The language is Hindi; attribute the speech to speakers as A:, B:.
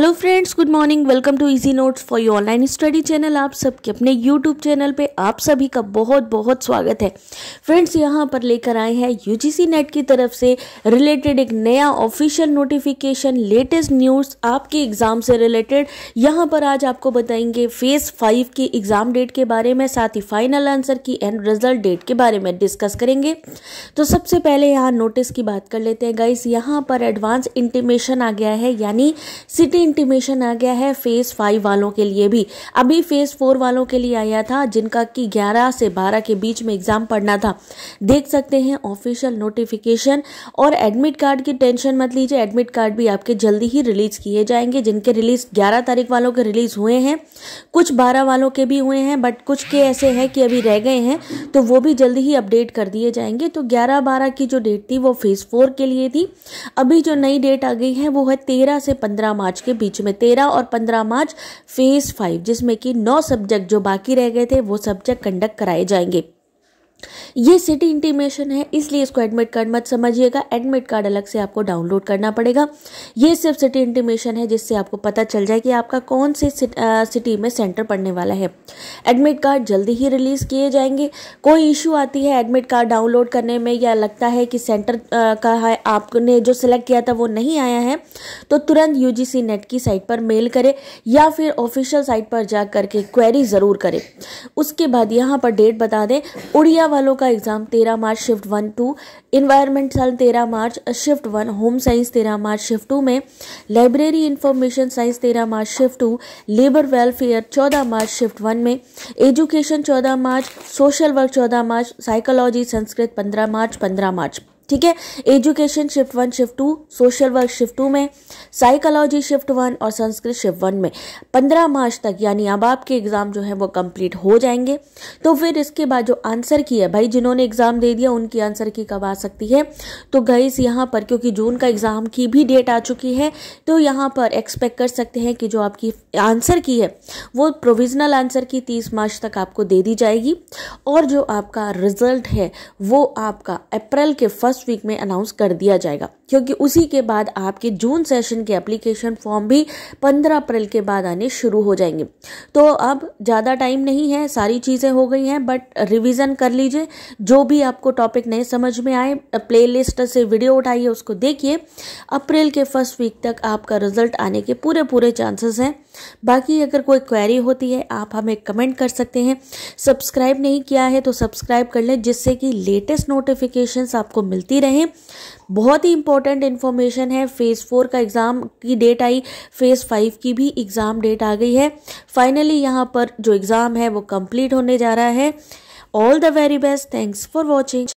A: hello friends good morning welcome to easy notes for your online study channel आप सबके अपने यूट्यूब चैनल पे आप सभी का बहुत बहुत स्वागत है फ्रेंड्स यहाँ पर लेकर आए हैं यूजीसी नेट की तरफ से रिलेटेड एक नया ऑफिशियल नोटिफिकेशन लेटेस्ट न्यूज़ आपके एग्ज़ाम से रिलेटेड यहाँ पर आज आपको बताएंगे फेज़ फाइव की एग्ज़ाम डेट के बारे में साथ ही final answer key and result date के बारे में डिस्कस करेंगे तो सबसे पहले यहाँ नोटिस की बात कर लेते हैं गाइस यहाँ पर एडवांस इंटीमेशन आ गया है यानी सिटी इंटीमेशन आ गया है फेज़ फाइव वालों के लिए भी अभी फेज़ फोर वालों के लिए आया था जिनका कि 11 से 12 के बीच में एग्ज़ाम पढ़ना था देख सकते हैं ऑफिशियल नोटिफिकेशन और एडमिट कार्ड की टेंशन मत लीजिए एडमिट कार्ड भी आपके जल्दी ही रिलीज़ किए जाएंगे जिनके रिलीज़ ग्यारह तारीख वालों के रिलीज़ हुए हैं कुछ बारह वालों के भी हुए हैं बट कुछ के ऐसे हैं कि अभी रह गए हैं तो वो भी जल्दी ही अपडेट कर दिए जाएंगे तो ग्यारह बारह की जो डेट थी वो फेज़ फोर के लिए थी अभी जो नई डेट आ गई है वो है तेरह से पंद्रह मार्च के बीच में तेरह और पंद्रह मार्च फेज फाइव जिसमें कि नौ सब्जेक्ट जो बाकी रह गए थे वो सब्जेक्ट कंडक्ट कराए जाएंगे ये सिटी इंटीमेशन है इसलिए इसको एडमिट कार्ड मत समझिएगा एडमिट कार्ड अलग से आपको डाउनलोड करना पड़ेगा ये सिर्फ सिटी इंटीमेशन है जिससे आपको पता चल जाए कि आपका कौन से सिटी में सेंटर पड़ने वाला है एडमिट कार्ड जल्दी ही रिलीज़ किए जाएंगे कोई इशू आती है एडमिट कार्ड डाउनलोड करने में या लगता है कि सेंटर का है आपने जो सिलेक्ट किया था वो नहीं आया है तो तुरंत यू नेट की साइट पर मेल करें या फिर ऑफिशियल साइट पर जा करके क्वेरी ज़रूर करें उसके बाद यहाँ पर डेट बता दें उड़िया वालों का एग्जाम तेरह March shift one two environment साल तेरह March shift one home science तेरह मार्च शिफ्ट टू में लाइब्रेरी इंफॉर्मेशन साइंस तेरह March shift two labour welfare चौदह मार्च शिफ्ट वन में एजुकेशन चौदह मार्च सोशल वर्क चौदह मार्च साइकोलॉजी संस्कृत पंद्रह मार्च पंद्रह मार्च ठीक है education shift one shift two social work shift two में साइकोलॉजी शिफ्ट वन और संस्कृत शिफ्ट वन में पंद्रह मार्च तक यानी अब आपके एग्ज़ाम जो है वो कंप्लीट हो जाएंगे तो फिर इसके बाद जो आंसर की है भाई जिन्होंने एग्ज़ाम दे दिया उनकी आंसर की कब आ सकती है तो गईस यहाँ पर क्योंकि जून का एग्ज़ाम की भी डेट आ चुकी है तो यहाँ पर एक्सपेक्ट कर सकते हैं कि जो आपकी आंसर की है वो प्रोविजनल आंसर की तीस मार्च तक आपको दे दी जाएगी और जो आपका रिजल्ट है वो आपका अप्रैल के फर्स्ट फर्स्ट वीक में अनाउंस कर दिया जाएगा क्योंकि उसी के बाद आपके जून सेशन के एप्लीकेशन फॉर्म भी 15 अप्रैल के बाद आने शुरू हो जाएंगे तो अब ज़्यादा टाइम नहीं है सारी चीज़ें हो गई हैं बट रिविज़न कर लीजिए जो भी आपको टॉपिक नहीं समझ में आए प्लेलिस्ट से वीडियो उठाइए उसको देखिए अप्रैल के फर्स्ट वीक तक आपका रिजल्ट आने के पूरे पूरे चांसेस हैं बाकी अगर कोई क्वेरी होती है आप हमें कमेंट कर सकते हैं सब्सक्राइब नहीं किया है तो सब्सक्राइब कर लें जिससे कि लेटेस्ट नोटिफिकेशंस आपको मिलती देखती रहें बहुत ही इंपॉर्टेंट इन्फॉर्मेशन है फेज़ फोर का एग्ज़ाम की डेट आई फेज़ फाइव की भी एग्ज़ाम डेट आ गई है फाइनली यहाँ पर जो एग्ज़ाम है वो कंप्लीट होने जा रहा है all the very best thanks for watching